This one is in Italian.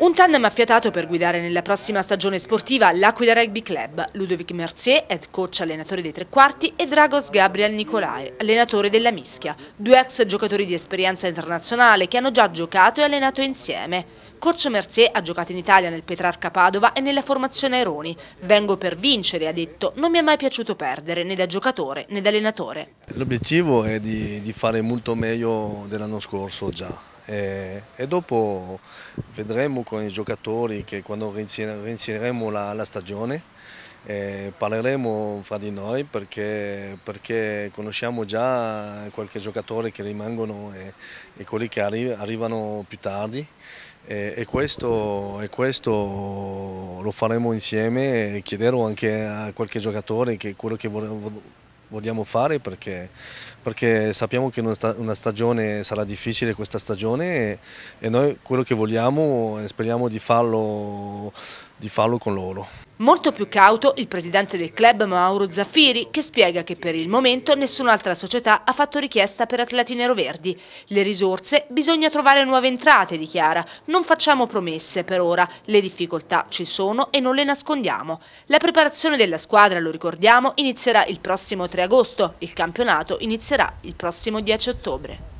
Un tandem affiatato per guidare nella prossima stagione sportiva l'Aquila Rugby Club, Ludovic Mercier, head coach allenatore dei tre quarti, e Dragos Gabriel Nicolae, allenatore della mischia, due ex giocatori di esperienza internazionale che hanno già giocato e allenato insieme. Corcio Mercier ha giocato in Italia nel Petrarca Padova e nella formazione Aironi. Vengo per vincere, ha detto. Non mi è mai piaciuto perdere, né da giocatore né da allenatore. L'obiettivo è di, di, fare molto meglio dell'anno scorso già. E, e, dopo vedremo con i giocatori che quando reinizieremo la, la stagione eh, parleremo fra di noi perché, perché, conosciamo già qualche giocatore che rimangono e, e quelli che arri arrivano più tardi e, e, questo, e, questo, lo faremo insieme e chiederò anche a qualche giocatore che quello che vorremmo vogliamo fare perché, perché, sappiamo che una stagione sarà difficile questa stagione e, e noi quello che vogliamo e speriamo di farlo di farlo con loro. Molto più cauto il presidente del club Mauro Zaffiri che spiega che per il momento nessun'altra società ha fatto richiesta per atleti neroverdi. Le risorse bisogna trovare nuove entrate, dichiara. Non facciamo promesse per ora, le difficoltà ci sono e non le nascondiamo. La preparazione della squadra, lo ricordiamo, inizierà il prossimo 3 agosto, il campionato inizierà il prossimo 10 ottobre.